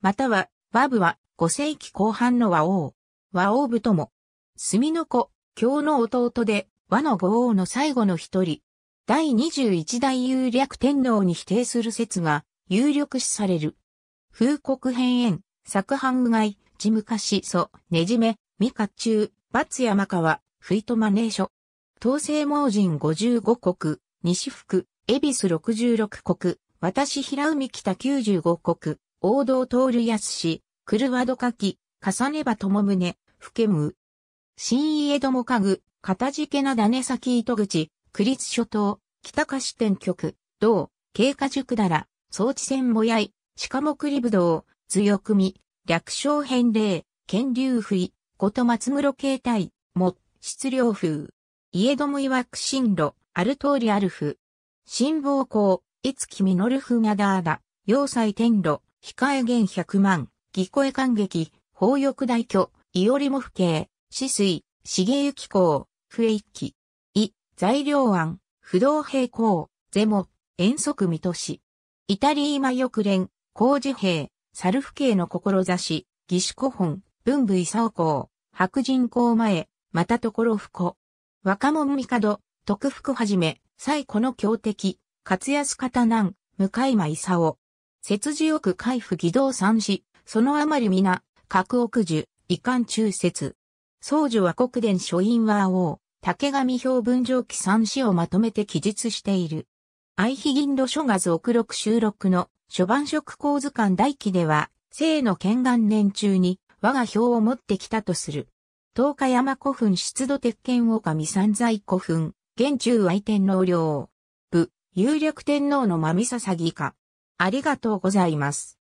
または、バブは五世紀後半の和王。和王部とも、墨の子、京の弟で、和の五王の最後の一人。第21代有略天皇に否定する説が有力視される。風国変縁、作半外、事務化祖、ねじめ、三河中、罰山川、フイトマネー書。東西盲人55国、西福、恵比寿66国、私平海北95国、王道通るやすし、くるわどかき、重ねばともむね、ふけむ。新家ども家具、かたじけなだね先糸口、区立諸島、北菓子店局、道、経過塾だら、装置線もやい、しかもくりぶどう、強組、略称変礼、剣竜不意、こと松室形態、も、質量風。家どもいわく進路、ある通りあるふ。新望行、いつきみのるふがだあだ、要塞天路、控え弦百万、義声感激、法欲大居、伊織も不敬、死水、重雪公、笛一揆。い、材料案、不動平行、ゼモ、遠足見都市。イタリーマ翼連、工事兵、猿不敬の志、義手古本、文部伊佐公、白人公前、またところ不古。若者帝、徳福はじめ、最古の強敵、勝安方南、向間伊佐雪樹翼海府義道三子、そのあまり皆、各奥樹、遺憾中説。僧女は国伝書院は王、竹上表文上記三子をまとめて記述している。愛妃銀路書画続録収録の、諸番職講図鑑大記では、生の剣元年中に、我が表を持ってきたとする。東海山古墳出土鉄拳岡三在古墳、現中愛天皇陵。部、有力天皇のまみささぎか。ありがとうございます。